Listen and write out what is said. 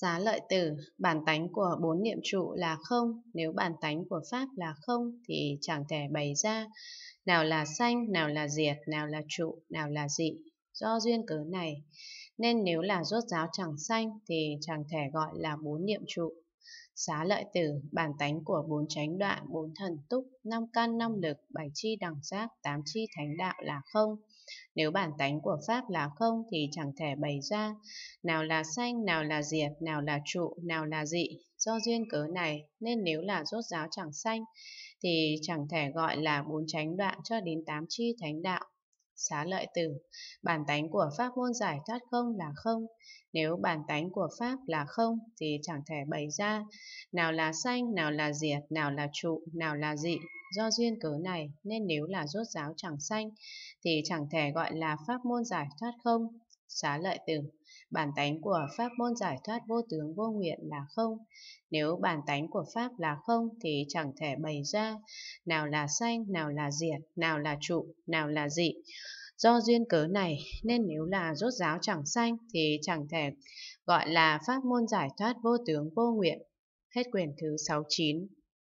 Xá lợi tử, bản tánh của bốn niệm trụ là không, nếu bản tánh của Pháp là không thì chẳng thể bày ra. Nào là sanh, nào là diệt, nào là trụ, nào là dị, do duyên cớ này. Nên nếu là rốt giáo chẳng sanh thì chẳng thể gọi là bốn niệm trụ. Xá lợi tử, bản tánh của bốn chánh đoạn, bốn thần túc, năm căn, năm lực, bảy chi đẳng giác, tám chi thánh đạo là không. Nếu bản tánh của Pháp là không thì chẳng thể bày ra. Nào là xanh, nào là diệt, nào là trụ, nào là dị. Do duyên cớ này, nên nếu là rốt giáo chẳng xanh, thì chẳng thể gọi là bốn chánh đoạn cho đến tám chi thánh đạo xá lợi tử, bản tánh của pháp môn giải thoát không là không. Nếu bản tánh của pháp là không thì chẳng thể bày ra, nào là sanh, nào là diệt, nào là trụ, nào là dị. Do duyên cớ này nên nếu là rốt giáo chẳng sanh thì chẳng thể gọi là pháp môn giải thoát không. Xá lợi từ bản tánh của pháp môn giải thoát vô tướng vô nguyện là không. Nếu bản tánh của pháp là không thì chẳng thể bày ra, nào là sanh, nào là diệt, nào là trụ, nào là dị. Do duyên cớ này nên nếu là rốt giáo chẳng sanh thì chẳng thể gọi là pháp môn giải thoát vô tướng vô nguyện. Hết quyển thứ 69